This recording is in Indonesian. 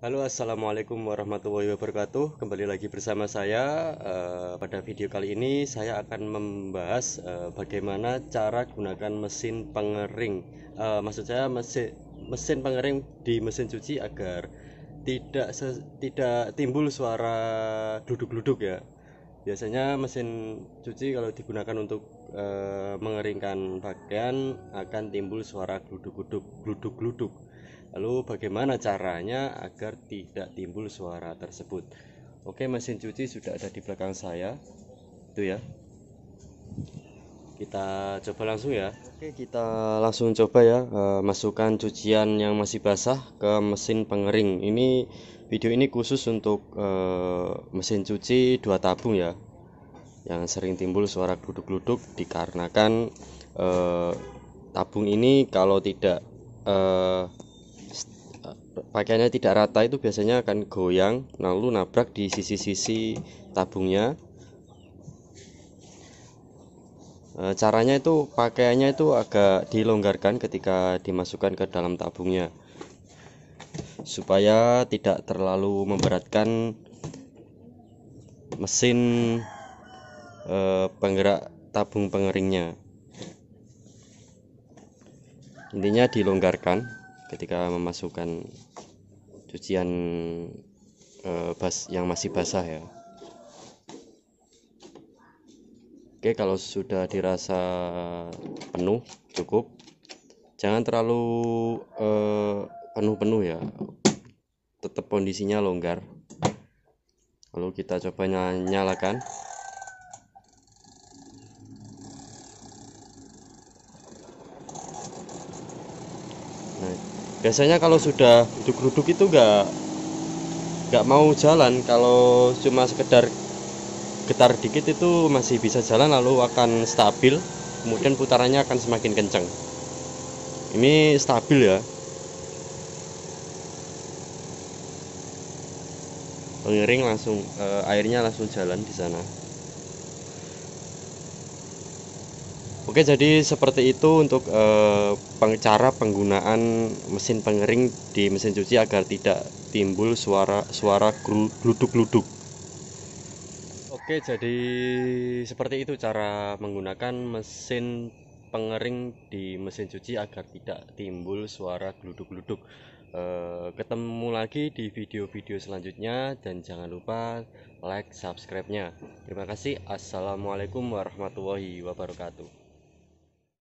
Halo assalamualaikum warahmatullahi wabarakatuh kembali lagi bersama saya uh, pada video kali ini saya akan membahas uh, bagaimana cara gunakan mesin pengering uh, maksud saya mesin mesin pengering di mesin cuci agar tidak tidak timbul suara duduk-duduk ya biasanya mesin cuci kalau digunakan untuk e, mengeringkan pakaian akan timbul suara gluduk-gluduk gluduk-gluduk lalu bagaimana caranya agar tidak timbul suara tersebut oke mesin cuci sudah ada di belakang saya itu ya kita coba langsung ya oke kita langsung coba ya e, masukkan cucian yang masih basah ke mesin pengering ini video ini khusus untuk e, mesin cuci dua tabung ya yang sering timbul suara duduk-duduk dikarenakan e, tabung ini kalau tidak e, pakaiannya tidak rata itu biasanya akan goyang lalu nabrak di sisi-sisi tabungnya E, caranya itu pakaiannya itu agak dilonggarkan ketika dimasukkan ke dalam tabungnya supaya tidak terlalu memberatkan mesin e, penggerak tabung pengeringnya intinya dilonggarkan ketika memasukkan cucian e, bas yang masih basah ya Oke, kalau sudah dirasa penuh cukup. Jangan terlalu eh, penuh-penuh ya. Tetap kondisinya longgar. Lalu kita coba nyalakan. Nah, biasanya kalau sudah duduk-duduk itu enggak gak mau jalan kalau cuma sekedar getar dikit itu masih bisa jalan lalu akan stabil kemudian putarannya akan semakin kencang ini stabil ya pengering langsung eh, airnya langsung jalan di sana oke jadi seperti itu untuk e, eh, cara penggunaan mesin pengering di mesin cuci agar tidak timbul suara suara gluduk-gluduk Oke, jadi seperti itu cara menggunakan mesin pengering di mesin cuci agar tidak timbul suara geluduk-geluduk. Eh, ketemu lagi di video-video selanjutnya dan jangan lupa like subscribe-nya. Terima kasih. Assalamualaikum warahmatullahi wabarakatuh.